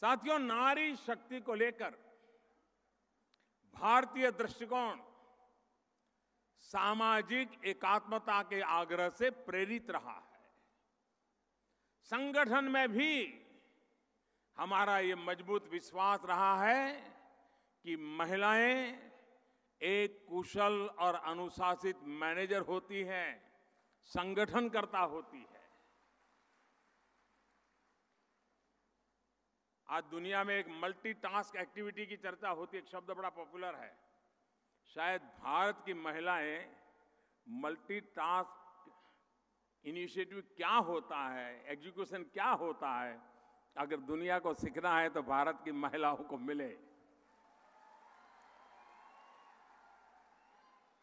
साथियों नारी शक्ति को लेकर भारतीय दृष्टिकोण सामाजिक एकात्मता के आग्रह से प्रेरित रहा है संगठन में भी हमारा ये मजबूत विश्वास रहा है कि महिलाएं एक कुशल और अनुशासित मैनेजर होती हैं संगठनकर्ता होती है आज दुनिया में एक मल्टीटास्क एक्टिविटी की चर्चा होती है एक शब्द बड़ा पॉपुलर है शायद भारत की महिलाएं मल्टीटास्क इनिशिएटिव क्या होता है एग्जीक्यूशन क्या होता है अगर दुनिया को सीखना है तो भारत की महिलाओं को मिले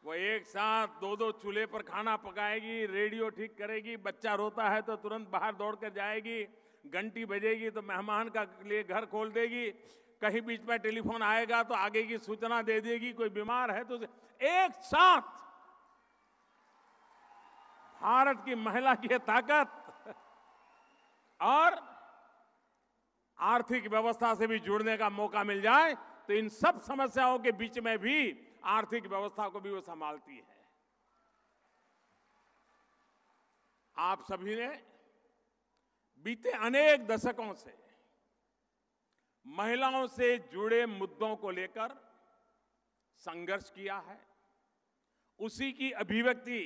वो एक साथ दो दो चूल्हे पर खाना पकाएगी रेडियो ठीक करेगी बच्चा रोता है तो तुरंत बाहर दौड़ कर जाएगी घंटी बजेगी तो मेहमान का लिए घर खोल देगी कहीं बीच में टेलीफोन आएगा तो आगे की सूचना दे देगी कोई बीमार है तो एक साथ भारत की महिला की ताकत और आर्थिक व्यवस्था से भी जुड़ने का मौका मिल जाए तो इन सब समस्याओं के बीच में भी आर्थिक व्यवस्था को भी वो संभालती है आप सभी ने बीते अनेक दशकों से महिलाओं से जुड़े मुद्दों को लेकर संघर्ष किया है उसी की अभिव्यक्ति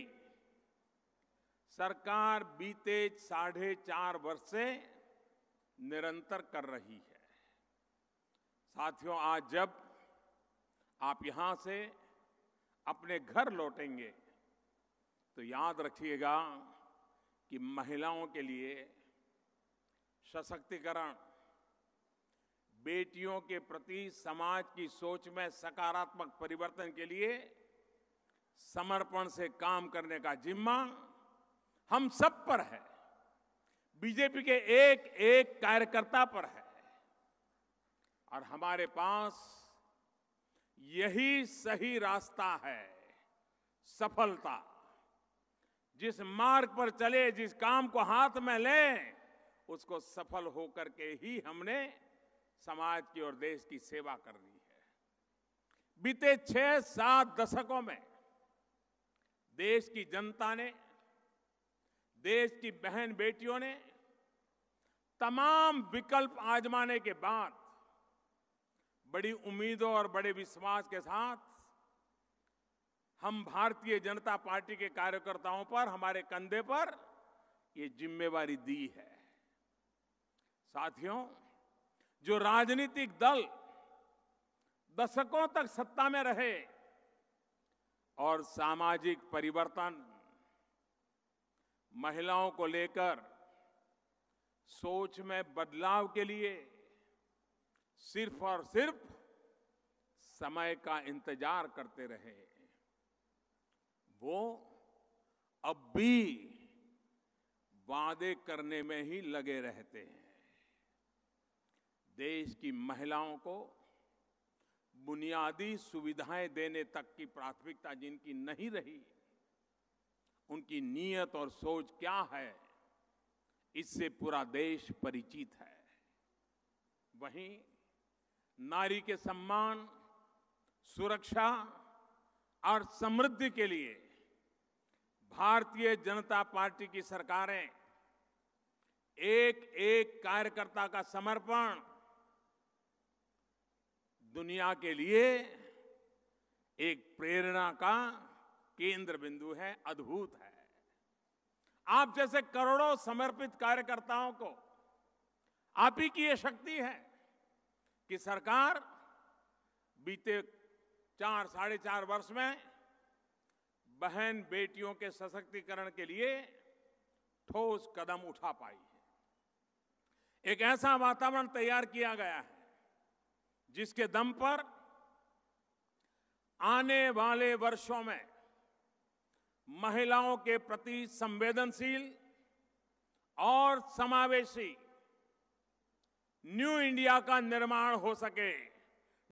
सरकार बीते साढ़े चार वर्ष से निरंतर कर रही है साथियों आज जब आप यहां से अपने घर लौटेंगे तो याद रखिएगा कि महिलाओं के लिए सशक्तिकरण बेटियों के प्रति समाज की सोच में सकारात्मक परिवर्तन के लिए समर्पण से काम करने का जिम्मा हम सब पर है बीजेपी के एक एक कार्यकर्ता पर है और हमारे पास यही सही रास्ता है सफलता जिस मार्ग पर चले जिस काम को हाथ में ले उसको सफल होकर के ही हमने समाज की और देश की सेवा करनी है बीते छह सात दशकों में देश की जनता ने देश की बहन बेटियों ने तमाम विकल्प आजमाने के बाद बड़ी उम्मीदों और बड़े विश्वास के साथ हम भारतीय जनता पार्टी के कार्यकर्ताओं पर हमारे कंधे पर ये जिम्मेवारी दी है साथियों जो राजनीतिक दल दशकों तक सत्ता में रहे और सामाजिक परिवर्तन महिलाओं को लेकर सोच में बदलाव के लिए सिर्फ और सिर्फ समय का इंतजार करते रहे वो अब भी वादे करने में ही लगे रहते हैं देश की महिलाओं को बुनियादी सुविधाएं देने तक की प्राथमिकता जिनकी नहीं रही उनकी नीयत और सोच क्या है इससे पूरा देश परिचित है वहीं नारी के सम्मान सुरक्षा और समृद्धि के लिए भारतीय जनता पार्टी की सरकारें एक एक कार्यकर्ता का समर्पण दुनिया के लिए एक प्रेरणा का केंद्र बिंदु है अद्भुत है आप जैसे करोड़ों समर्पित कार्यकर्ताओं को आप ही की यह शक्ति है कि सरकार बीते चार साढ़े चार वर्ष में बहन बेटियों के सशक्तिकरण के लिए ठोस कदम उठा पाई है एक ऐसा वातावरण तैयार किया गया है जिसके दम पर आने वाले वर्षों में महिलाओं के प्रति संवेदनशील और समावेशी न्यू इंडिया का निर्माण हो सके